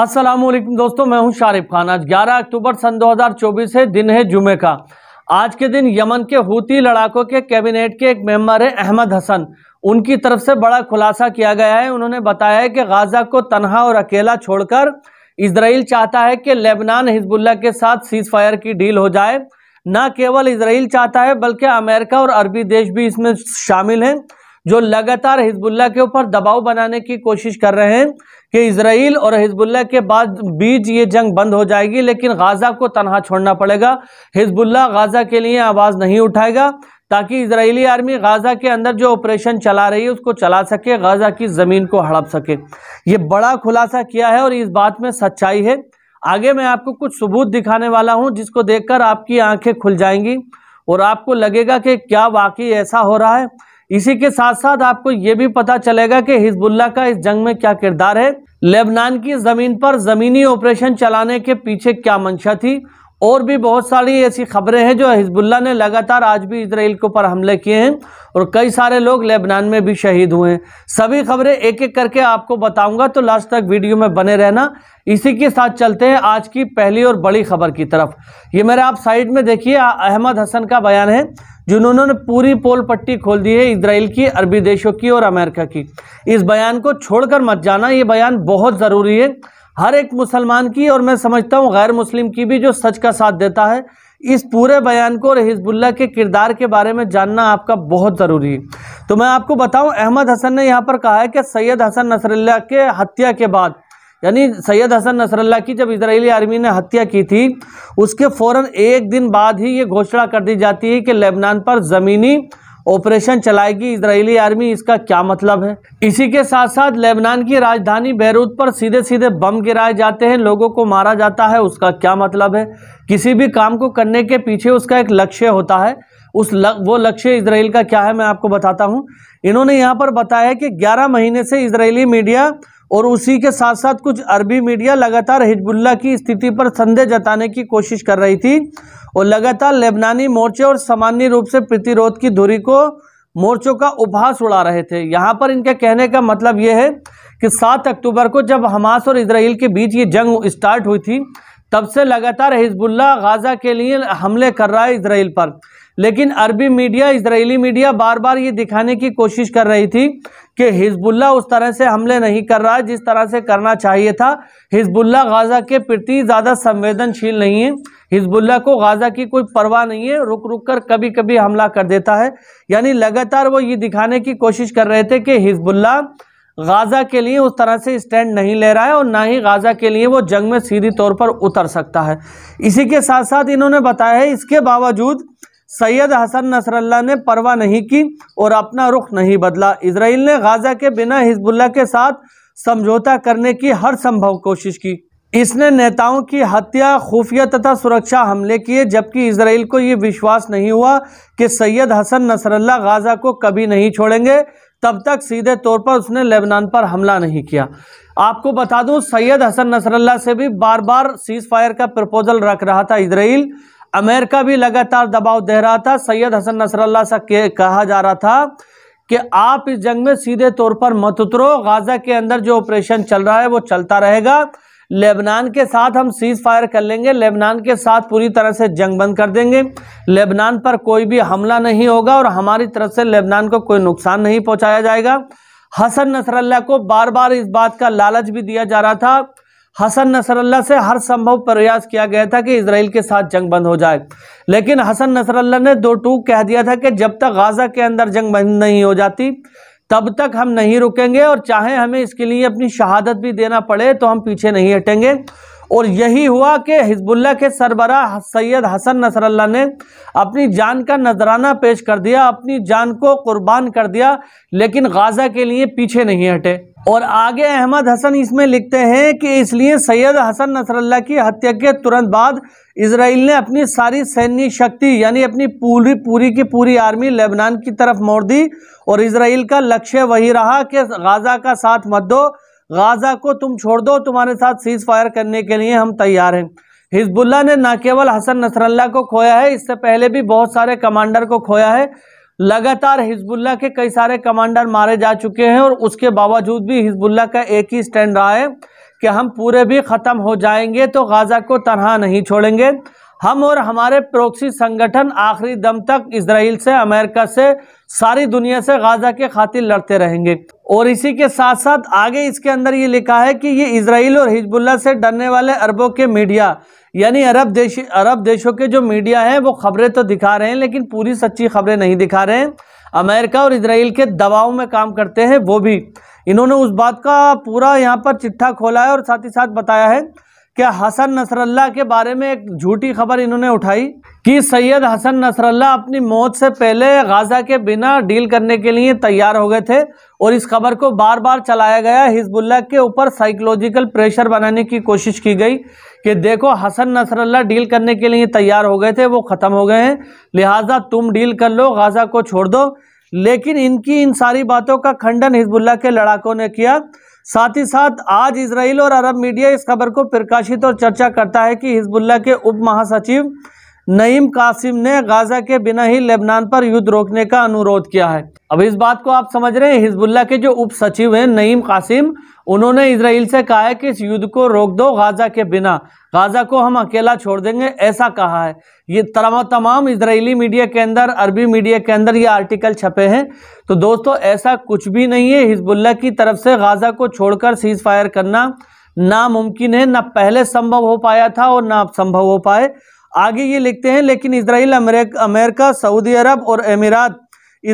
असलम दोस्तों मैं हूं शारिफ खान आज 11 अक्टूबर सन 2024 है दिन है जुमे का आज के दिन यमन के हूती लड़ाकों के कैबिनेट के एक मेंबर हैं अहमद हसन उनकी तरफ से बड़ा खुलासा किया गया है उन्होंने बताया है कि गाजा को तनहा और अकेला छोड़कर इसराइल चाहता है कि लेबनान हिजबुल्ला के साथ सीज फायर की डील हो जाए न केवल इसराइल चाहता है बल्कि अमेरिका और अरबी देश भी इसमें शामिल हैं जो लगातार हिजबुल्ला के ऊपर दबाव बनाने की कोशिश कर रहे हैं कि इसराइल और हिजबुल्ला के बाद बीच ये जंग बंद हो जाएगी लेकिन गाज़ा को तनहा छोड़ना पड़ेगा हिजबुल्ला गाज़ा के लिए आवाज़ नहीं उठाएगा ताकि इसराइली आर्मी गाज़ा के अंदर जो ऑपरेशन चला रही है उसको चला सके गाज़ा की ज़मीन को हड़प सके ये बड़ा खुलासा किया है और इस बात में सच्चाई है आगे मैं आपको कुछ सबूत दिखाने वाला हूँ जिसको देखकर आपकी आंखें खुल जाएंगी और आपको लगेगा कि क्या वाकई ऐसा हो रहा है इसी के साथ साथ आपको ये भी पता चलेगा कि हिजबुल्ला का इस जंग में क्या किरदार है लेबनान की ज़मीन पर ज़मीनी ऑपरेशन चलाने के पीछे क्या मंशा थी और भी बहुत सारी ऐसी खबरें हैं जो हिजबुल्ला ने लगातार आज भी इसराइल के ऊपर हमले किए हैं और कई सारे लोग लेबनान में भी शहीद हुए हैं सभी खबरें एक एक करके आपको बताऊंगा तो लास्ट तक वीडियो में बने रहना इसी के साथ चलते हैं आज की पहली और बड़ी खबर की तरफ ये मेरे आप साइड में देखिए अहमद हसन का बयान है जिन्होंने पूरी पोल पट्टी खोल दी है इसराइल की अरबी देशों की और अमेरिका की इस बयान को छोड़कर मत जाना ये बयान बहुत ज़रूरी है हर एक मुसलमान की और मैं समझता हूँ गैर मुस्लिम की भी जो सच का साथ देता है इस पूरे बयान को और हिजबुल्ला के किरदार के बारे में जानना आपका बहुत ज़रूरी है तो मैं आपको बताऊं अहमद हसन ने यहाँ पर कहा है कि सैयद हसन नसरल्ला के हत्या के बाद यानी सैयद हसन नसरल्ला की जब इजरायली आर्मी ने हत्या की थी उसके फौरन एक दिन बाद ही ये घोषणा कर दी जाती है कि लेबनान पर ज़मीनी ऑपरेशन चलाएगी इजरायली आर्मी इसका क्या मतलब है इसी के साथ साथ लेबनान की राजधानी बैरूत पर सीधे सीधे बम गिराए जाते हैं लोगों को मारा जाता है उसका क्या मतलब है किसी भी काम को करने के पीछे उसका एक लक्ष्य होता है उस लग, वो लक्ष्य इसराइल का क्या है मैं आपको बताता हूँ इन्होंने यहाँ पर बताया कि ग्यारह महीने से इसराइली मीडिया और उसी के साथ साथ कुछ अरबी मीडिया लगातार हिजबुल्ला की स्थिति पर संदेह जताने की कोशिश कर रही थी और लगातार लेबनानी मोर्चे और सामान्य रूप से प्रतिरोध की धुरी को मोर्चों का उपहास उड़ा रहे थे यहाँ पर इनके कहने का मतलब ये है कि 7 अक्टूबर को जब हमास और इसराइल के बीच ये जंग स्टार्ट हुई थी तब से लगातार हिजबुल्ला गाजा के लिए हमले कर रहा है इसराइल पर लेकिन अरबी मीडिया इसराइली मीडिया बार बार ये दिखाने की कोशिश कर रही थी कि हिजबुल्ला उस तरह से हमले नहीं कर रहा जिस तरह से करना चाहिए था हिजबुल्ला गाजा के प्रति ज़्यादा संवेदनशील नहीं है हिजबुल्ला को गाजा की कोई परवाह नहीं है रुक रुक कर कभी कभी हमला कर देता है यानी लगातार वो ये दिखाने की कोशिश कर रहे थे कि हिजबुल्ला गाजा के लिए उस तरह से स्टैंड नहीं ले रहा है और ना ही गाजा के लिए वो जंग में सीधी तौर पर उतर सकता है इसी के साथ साथ इन्होंने बताया है इसके बावजूद सैयद हसन नसरल्ला ने परवाह नहीं की और अपना रुख नहीं बदला इसराइल ने गाजा के बिना हिजबुल्ला के साथ समझौता करने की हर संभव कोशिश की इसने नेताओं की हत्या खुफिया तथा सुरक्षा हमले किए जबकि इसराइल को ये विश्वास नहीं हुआ कि सैयद हसन नसरल्ला गाजा को कभी नहीं छोड़ेंगे तब तक सीधे तौर पर उसने लेबनान पर हमला नहीं किया आपको बता दूं सैयद हसन नसरल्ला से भी बार बार सीज फायर का प्रपोजल रख रहा था इसराइल अमेरिका भी लगातार दबाव दे रहा था सैयद हसन नसरल्ला से कहा जा रहा था कि आप इस जंग में सीधे तौर पर मत उतरो गाजा के अंदर जो ऑपरेशन चल रहा है वो चलता रहेगा लेबनान के साथ हम सीज फायर कर लेंगे लेबनान के साथ पूरी तरह से जंग बंद कर देंगे लेबनान पर कोई भी हमला नहीं होगा और हमारी तरफ से लेबनान को कोई नुकसान नहीं पहुंचाया जाएगा हसन नसरल्ला को बार बार इस बात का लालच भी दिया जा रहा था हसन नसरल्ला से हर संभव प्रयास किया गया था कि इसराइल के साथ जंग बंद हो जाए लेकिन हसन नसरल्ला ने दो टूक कह दिया था कि जब तक गाजा के अंदर जंग बंद नहीं हो जाती तब तक हम नहीं रुकेंगे और चाहे हमें इसके लिए अपनी शहादत भी देना पड़े तो हम पीछे नहीं हटेंगे और यही हुआ कि हिजबुल्ला के सरबरा सैयद हसन नसरल्ला ने अपनी जान का नजराना पेश कर दिया अपनी जान को कुर्बान कर दिया लेकिन गाजा के लिए पीछे नहीं हटे और आगे अहमद हसन इसमें लिखते हैं कि इसलिए सैयद हसन नसरल्ला की हत्या के तुरंत बाद इसराइल ने अपनी सारी सैन्य शक्ति यानी अपनी पूरी पूरी की पूरी आर्मी लेबनान की तरफ मोड़ दी और इसराइल का लक्ष्य वही रहा कि गाज़ा का साथ मत दो गाज़ा को तुम छोड़ दो तुम्हारे साथ सीज फायर करने के लिए हम तैयार हैं हिजबुल्ला ने न केवल हसन नसरल्ला को खोया है इससे पहले भी बहुत सारे कमांडर को खोया है लगातार हिजबुल्ला के कई सारे कमांडर मारे जा चुके हैं और उसके बावजूद भी हिजबुल्ला का एक ही स्टैंड रहा है कि हम पूरे भी ख़त्म हो जाएंगे तो गाज़ा को तनहा नहीं छोड़ेंगे हम और हमारे प्रोक्सी संगठन आखिरी दम तक इसराइल से अमेरिका से सारी दुनिया से गाजा के खातिर लड़ते रहेंगे और इसी के साथ साथ आगे इसके अंदर ये लिखा है कि ये इसराइल और हिजबुल्ला से डरने वाले अरबों के मीडिया यानी अरब देश अरब देशों के जो मीडिया हैं वो खबरें तो दिखा रहे हैं लेकिन पूरी सच्ची खबरें नहीं दिखा रहे हैं अमेरिका और इसराइल के दबाव में काम करते हैं वो भी इन्होंने उस बात का पूरा यहाँ पर चिट्ठा खोला है और साथ ही साथ बताया है क्या हसन नसरल्ला के बारे में एक झूठी खबर इन्होंने उठाई कि सैयद हसन नसरल्ला अपनी मौत से पहले गाजा के बिना डील करने के लिए तैयार हो गए थे और इस खबर को बार बार चलाया गया हिजबुल्ला के ऊपर साइकोलॉजिकल प्रेशर बनाने की कोशिश की गई कि देखो हसन नसरल्ला डील करने के लिए तैयार हो गए थे वो ख़त्म हो गए हैं लिहाजा तुम डील कर लो गाजा को छोड़ दो लेकिन इनकी इन सारी बातों का खंडन हिजबुल्ला के लड़ाकों ने किया साथ ही साथ आज इसराइल और अरब मीडिया इस खबर को प्रकाशित और चर्चा करता है कि हिजबुल्ला के उप महासचिव नईम कासिम ने गाजा के बिना ही लेबनान पर युद्ध रोकने का अनुरोध किया है अब इस बात को आप समझ रहे हैं हिजबुल्ला के जो उप सचिव हैं नईम कासिम उन्होंने इसराइल से कहा है कि इस युद्ध को रोक दो गाज़ा के बिना गाज़ा को हम अकेला छोड़ देंगे ऐसा कहा है ये तमाम इसराइली मीडिया के अंदर अरबी मीडिया के अंदर ये आर्टिकल छपे हैं तो दोस्तों ऐसा कुछ भी नहीं है हिजबुल्ला की तरफ से गाज़ा को छोड़कर सीज़ फायर करना नामुमकिन है ना पहले संभव हो पाया था और ना संभव हो पाए आगे ये लिखते हैं लेकिन इसराइल अमेरिका सऊदी अरब और अमीरात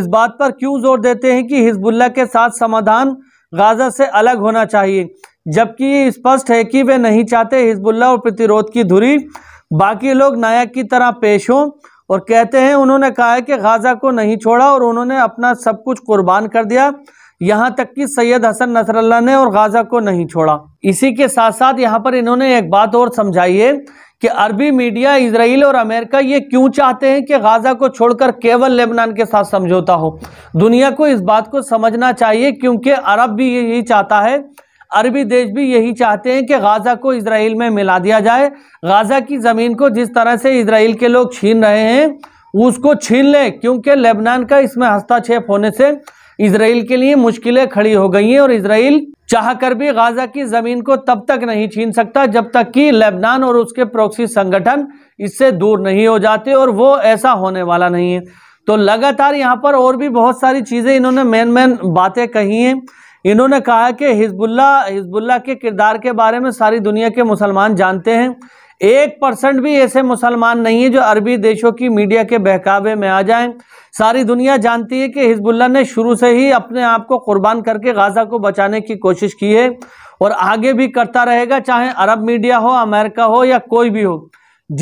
इस बात पर क्यों जोर देते हैं कि हिजबुल्ला के साथ समाधान गाजा से अलग होना चाहिए जबकि स्पष्ट है कि वे नहीं चाहते हिजबुल्ला और प्रतिरोध की धुरी बाकी लोग नायक की तरह पेश हों और कहते हैं उन्होंने कहा है कि गाजा को नहीं छोड़ा और उन्होंने अपना सब कुछ कुर्बान कर दिया यहाँ तक कि सैयद हसन नसरल्ला ने और गाजा को नहीं छोड़ा इसी के साथ साथ यहाँ पर इन्होंने एक बात और समझाई है कि अरबी मीडिया इसराइल और अमेरिका ये क्यों चाहते हैं कि गाज़ा को छोड़कर केवल लेबनान के साथ समझौता हो दुनिया को इस बात को समझना चाहिए क्योंकि अरब भी यही चाहता है अरबी देश भी यही चाहते हैं कि गाज़ा को इसराइल में मिला दिया जाए गाज़ा की ज़मीन को जिस तरह से इसराइल के लोग छीन रहे हैं उसको छीन लें क्योंकि लेबनान का इसमें हस्ताक्षेप होने से इसराइल के लिए मुश्किलें खड़ी हो गई हैं और इसराइल चाह कर भी गाजा की जमीन को तब तक नहीं छीन सकता जब तक कि लेबनान और उसके प्रोक्सी संगठन इससे दूर नहीं हो जाते और वो ऐसा होने वाला नहीं है तो लगातार यहाँ पर और भी बहुत सारी चीज़ें इन्होंने मेन मेन बातें कही हैं इन्होंने कहा कि हिजबुल्ला हिजबुल्ला के किरदार के बारे में सारी दुनिया के मुसलमान जानते हैं एक परसेंट भी ऐसे मुसलमान नहीं है जो अरबी देशों की मीडिया के बहकावे में आ जाएं सारी दुनिया जानती है कि हिजबुल्ला ने शुरू से ही अपने आप को कुर्बान करके गाजा को बचाने की कोशिश की है और आगे भी करता रहेगा चाहे अरब मीडिया हो अमेरिका हो या कोई भी हो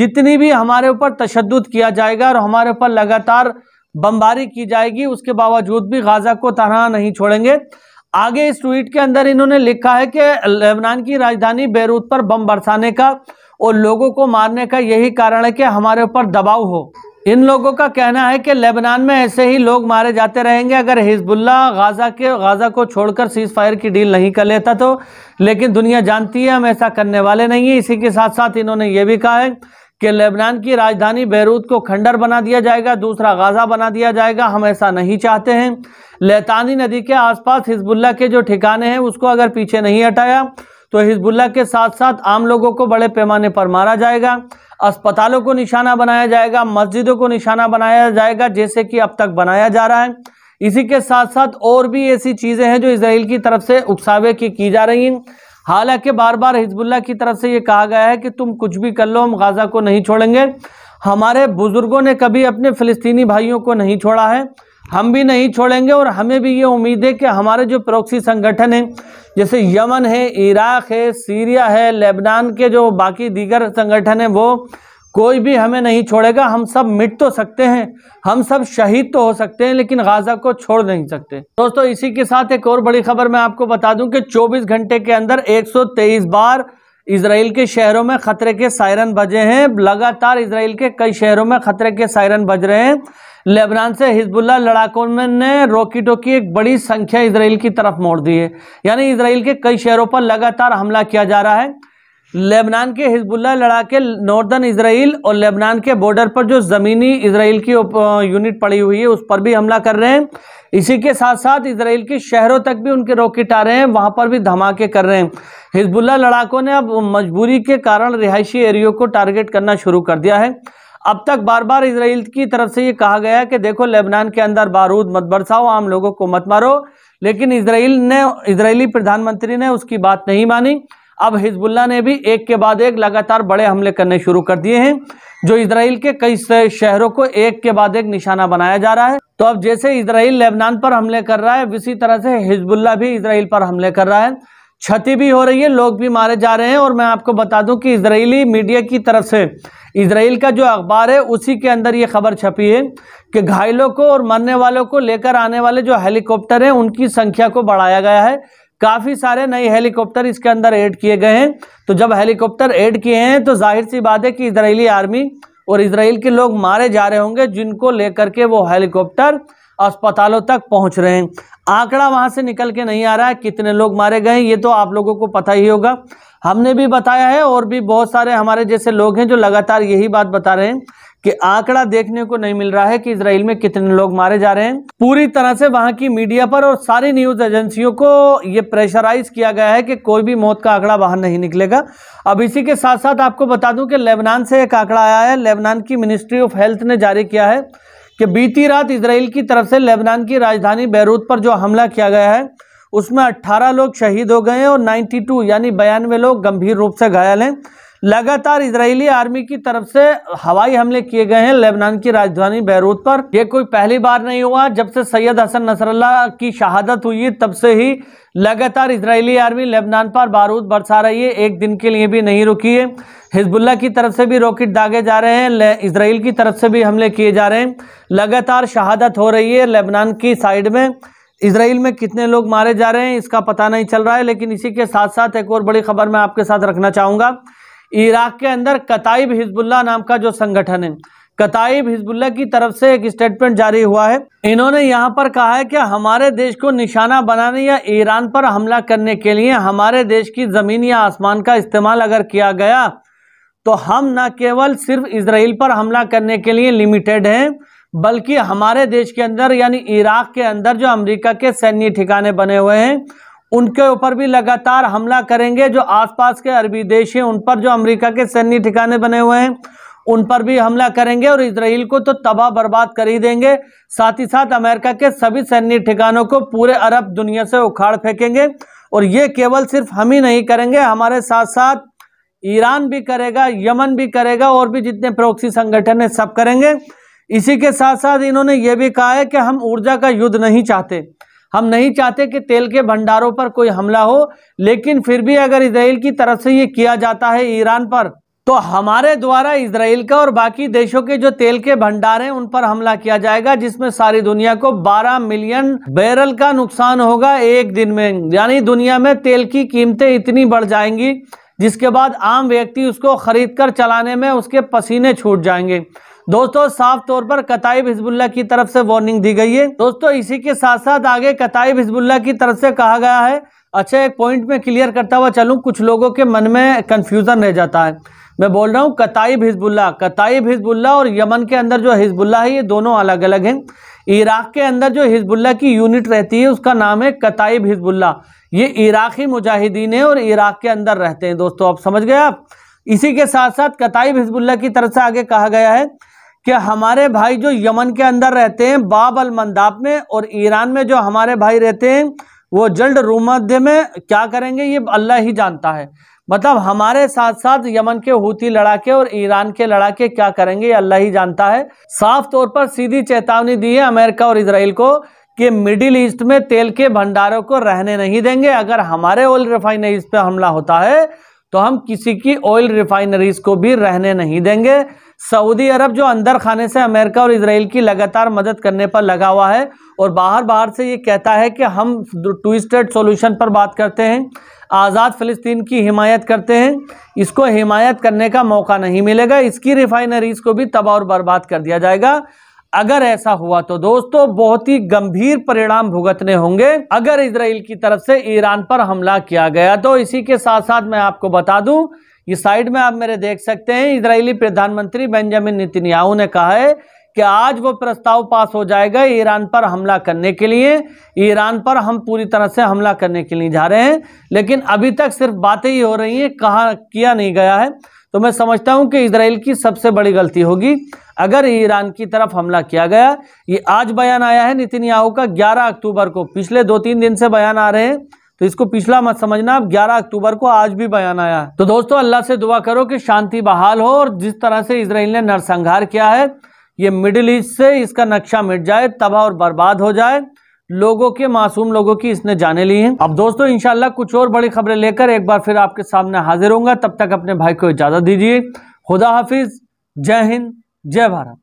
जितनी भी हमारे ऊपर तशद किया जाएगा और हमारे ऊपर लगातार बमबारी की जाएगी उसके बावजूद भी गाजा को तरह नहीं छोड़ेंगे आगे इस ट्वीट के अंदर इन्होंने लिखा है कि लेबनान की राजधानी बैरूत पर बम बरसाने का और लोगों को मारने का यही कारण है कि हमारे ऊपर दबाव हो इन लोगों का कहना है कि लेबनान में ऐसे ही लोग मारे जाते रहेंगे अगर हिजबुल्ला गाज़ा के गाज़ा को छोड़कर सीज़ फायर की डील नहीं कर लेता तो लेकिन दुनिया जानती है हम ऐसा करने वाले नहीं हैं इसी के साथ साथ इन्होंने ये भी कहा है कि लेबनान की राजधानी बैरूत को खंडर बना दिया जाएगा दूसरा गाज़ा बना दिया जाएगा हम ऐसा नहीं चाहते हैं लेतानी नदी के आसपास हिजबुल्ला के जो ठिकाने हैं उसको अगर पीछे नहीं हटाया तो हिजबुल्ला के साथ साथ आम लोगों को बड़े पैमाने पर मारा जाएगा अस्पतालों को निशाना बनाया जाएगा मस्जिदों को निशाना बनाया जाएगा जैसे कि अब तक बनाया जा रहा है इसी के साथ साथ और भी ऐसी चीज़ें हैं जो इसराइल की तरफ से उकसावे की की जा रही हैं हालांकि बार बार हिजबुल्ला की तरफ से ये कहा गया है कि तुम कुछ भी कर लो हम गाज़ा को नहीं छोड़ेंगे हमारे बुज़ुर्गों ने कभी अपने फ़िलिस्तीनी भाइयों को नहीं छोड़ा है हम भी नहीं छोड़ेंगे और हमें भी ये उम्मीद है कि हमारे जो प्रोक्सी संगठन हैं जैसे यमन है इराक है सीरिया है लेबनान के जो बाकी दीगर संगठन हैं वो कोई भी हमें नहीं छोड़ेगा हम सब मिट तो सकते हैं हम सब शहीद तो हो सकते हैं लेकिन गाजा को छोड़ नहीं सकते दोस्तों इसी के साथ एक और बड़ी खबर मैं आपको बता दूं कि 24 घंटे के अंदर 123 बार इसराइल के शहरों में खतरे के सायरन बजे हैं लगातार इसराइल के कई शहरों में खतरे के सायरन बज रहे हैं लेबनान से हिजबुल्ला लड़ाकों ने रॉकेटों की एक बड़ी संख्या इसराइल की तरफ मोड़ दी है यानी इसराइल के कई शहरों पर लगातार हमला किया जा रहा है लेबनान के हिजबुल्ला लड़ाके नॉर्दर्न इसराइल और लेबनान के बॉर्डर पर जो ज़मीनी इसराइल की यूनिट पड़ी हुई है उस पर भी हमला कर रहे हैं इसी के साथ साथ इसराइल के शहरों तक भी उनके रॉकेट आ रहे हैं वहां पर भी धमाके कर रहे हैं हिजबुल्ला लड़ाकों ने अब मजबूरी के कारण रिहायशी एरियो को टारगेट करना शुरू कर दिया है अब तक बार बार इसराइल की तरफ से ये कहा गया कि देखो लेबनान के अंदर बारूद मत बरसाओ आम लोगों को मत मारो लेकिन इसराइल ने इसराइली प्रधानमंत्री ने उसकी बात नहीं मानी अब हिजबुल्ला ने भी एक के बाद एक लगातार बड़े हमले करने शुरू कर दिए हैं जो इसराइल के कई शहरों को एक के बाद एक निशाना बनाया जा रहा है तो अब जैसे इसराइल लेबनान पर हमले कर रहा है उसी तरह से हिजबुल्ला भी इसराइल पर हमले कर रहा है क्षति भी हो रही है लोग भी मारे जा रहे हैं और मैं आपको बता दूं कि इसराइली मीडिया की तरफ से इसराइल का जो अखबार है उसी के अंदर ये खबर छपी है कि घायलों को और मरने वालों को लेकर आने वाले जो हेलीकॉप्टर हैं उनकी संख्या को बढ़ाया गया है काफ़ी सारे नए हेलीकॉप्टर इसके अंदर ऐड किए गए हैं तो जब हेलीकॉप्टर ऐड किए हैं तो जाहिर सी बात है कि इसराइली आर्मी और इसराइल के लोग मारे जा रहे होंगे जिनको लेकर के वो हेलीकॉप्टर अस्पतालों तक पहुंच रहे हैं आंकड़ा वहां से निकल के नहीं आ रहा है कितने लोग मारे गए ये तो आप लोगों को पता ही होगा हमने भी बताया है और भी बहुत सारे हमारे जैसे लोग हैं जो लगातार यही बात बता रहे हैं कि आंकड़ा देखने को नहीं मिल रहा है कि इसराइल में कितने लोग मारे जा रहे हैं पूरी तरह से वहां की मीडिया पर और सारी न्यूज एजेंसियों को ये प्रेशराइज किया गया है कि कोई भी मौत का आंकड़ा बाहर नहीं निकलेगा अब इसी के साथ साथ आपको बता दूं कि लेबनान से एक आंकड़ा आया है लेबनान की मिनिस्ट्री ऑफ हेल्थ ने जारी किया है कि बीती रात इसराइल की तरफ से लेबनान की राजधानी बैरूत पर जो हमला किया गया है उसमें 18 लोग शहीद हो गए हैं और 92 यानी बयानवे लोग गंभीर रूप से घायल हैं लगातार इजरायली आर्मी की तरफ से हवाई हमले किए गए हैं लेबनान की राजधानी बैरूत पर यह कोई पहली बार नहीं हुआ जब से सैयद हसन नसरल्ला की शहादत हुई तब से ही लगातार इजरायली आर्मी लेबनान पर बारूद बरसा रही है एक दिन के लिए भी नहीं रुकी है हिजबुल्ला की तरफ से भी रॉकेट दागे जा रहे हैं इसराइल की तरफ से भी हमले किए जा रहे हैं लगातार शहादत हो रही है लेबनान की साइड में इसराइल में कितने लोग मारे जा रहे हैं इसका पता नहीं चल रहा है लेकिन इसी के साथ साथ एक और बड़ी खबर मैं आपके साथ रखना चाहूँगा इराक के अंदर कताइब हिजबुल्ला नाम का जो संगठन है कताइब हिजबुल्ला की तरफ से एक स्टेटमेंट जारी हुआ है इन्होंने यहाँ पर कहा है कि हमारे देश को निशाना बनाने या ईरान पर हमला करने के लिए हमारे देश की ज़मीन या आसमान का इस्तेमाल अगर किया गया तो हम न केवल सिर्फ इसराइल पर हमला करने के लिए लिमिटेड हैं बल्कि हमारे देश के अंदर यानी इराक के अंदर जो अमेरिका के सैन्य ठिकाने बने हुए हैं उनके ऊपर भी लगातार हमला करेंगे जो आसपास के अरबी देश हैं उन पर जो अमेरिका के सैन्य ठिकाने बने हुए हैं उन पर भी हमला करेंगे और इसराइल को तो तबाह बर्बाद कर ही देंगे साथ ही साथ अमेरिका के सभी सैन्य ठिकानों को पूरे अरब दुनिया से उखाड़ फेंकेंगे और ये केवल सिर्फ हम ही नहीं करेंगे हमारे साथ साथ ईरान भी करेगा यमन भी करेगा और भी जितने प्रोक्सी संगठन है सब करेंगे इसी के साथ साथ इन्होंने ये भी कहा है कि हम ऊर्जा का युद्ध नहीं चाहते हम नहीं चाहते कि तेल के भंडारों पर कोई हमला हो लेकिन फिर भी अगर इसराइल की तरफ से ये किया जाता है ईरान पर तो हमारे द्वारा इसराइल का और बाकी देशों के जो तेल के भंडार हैं उन पर हमला किया जाएगा जिसमें सारी दुनिया को 12 मिलियन बैरल का नुकसान होगा एक दिन में यानी दुनिया में तेल की कीमतें इतनी बढ़ जाएंगी जिसके बाद आम व्यक्ति उसको खरीद कर चलाने में उसके पसीने छूट जाएंगे दोस्तों साफ तौर पर कताइब हिजबुल्ला की तरफ से वार्निंग दी गई है दोस्तों इसी के साथ साथ आगे कताइब हिजबुल्ला की तरफ से कहा गया है अच्छा एक पॉइंट में क्लियर करता हुआ चलूँ कुछ लोगों के मन में कन्फ्यूज़न रह जाता है मैं बोल रहा हूँ कताइब हिजबुल्ला कताइब हिजबुल्ला और यमन के अंदर जो हिजबुल्ला है ये दोनों अलग अलग हैं इराक के अंदर जो हिजबुल्ला की यूनिट रहती है उसका नाम है कताइब हिजबुल्ला ये इराकी मुजाहिदीन है और इराक के अंदर रहते हैं दोस्तों आप समझ गए आप इसी के साथ साथ कताइब हिजबुल्ला की तरफ से आगे कहा गया है कि हमारे भाई जो यमन के अंदर रहते हैं बाब अल मंदाब में और ईरान में जो हमारे भाई रहते हैं वो जल्द रूमध्य में क्या करेंगे ये अल्लाह ही जानता है मतलब हमारे साथ साथ यमन के हूती लड़ाके और ईरान के लड़ाके क्या करेंगे अल्लाह ही जानता है साफ तौर पर सीधी चेतावनी दी है अमेरिका और इसराइल को कि मिडिल ईस्ट में तेल के भंडारों को रहने नहीं देंगे अगर हमारे ऑयल रिफाइनरीज पर हमला होता है तो हम किसी की ऑयल रिफाइनरीज को भी रहने नहीं देंगे सऊदी अरब जो अंदर खाने से अमेरिका और इसराइल की लगातार मदद करने पर लगा हुआ है और बाहर बाहर से ये कहता है कि हम ट्विस्टेड सोल्यूशन पर बात करते हैं आज़ाद फ़लस्तीन की हिमायत करते हैं इसको हिमायत करने का मौका नहीं मिलेगा इसकी रिफाइनरीज को भी तबाह और बर्बाद कर दिया जाएगा अगर ऐसा हुआ तो दोस्तों बहुत ही गंभीर परिणाम भुगतने होंगे अगर इसराइल की तरफ से ईरान पर हमला किया गया तो इसी के साथ साथ मैं आपको बता दूं ये साइड में आप मेरे देख सकते हैं इजरायली प्रधानमंत्री बेंजामिन नितिनयाहू ने कहा है कि आज वो प्रस्ताव पास हो जाएगा ईरान पर हमला करने के लिए ईरान पर हम पूरी तरह से हमला करने के लिए जा रहे हैं लेकिन अभी तक सिर्फ बातें ही हो रही हैं कहा किया नहीं गया है तो मैं समझता हूं कि इसराइल की सबसे बड़ी गलती होगी अगर ईरान की तरफ हमला किया गया ये आज बयान आया है नितिन याहू का 11 अक्टूबर को पिछले दो तीन दिन से बयान आ रहे हैं तो इसको पिछला मत समझना अब 11 अक्टूबर को आज भी बयान आया तो दोस्तों अल्लाह से दुआ करो कि शांति बहाल हो और जिस तरह से इसराइल ने नरसंहार किया है ये मिडिल ईस्ट से इसका नक्शा मिट जाए तबाह और बर्बाद हो जाए लोगों के मासूम लोगों की इसने जाने ली हैं अब दोस्तों इनशाला कुछ और बड़ी खबरें लेकर एक बार फिर आपके सामने हाजिर होंगे तब तक अपने भाई को इजाज़त दीजिए खुदा हाफिज़ जय हिंद जय भारत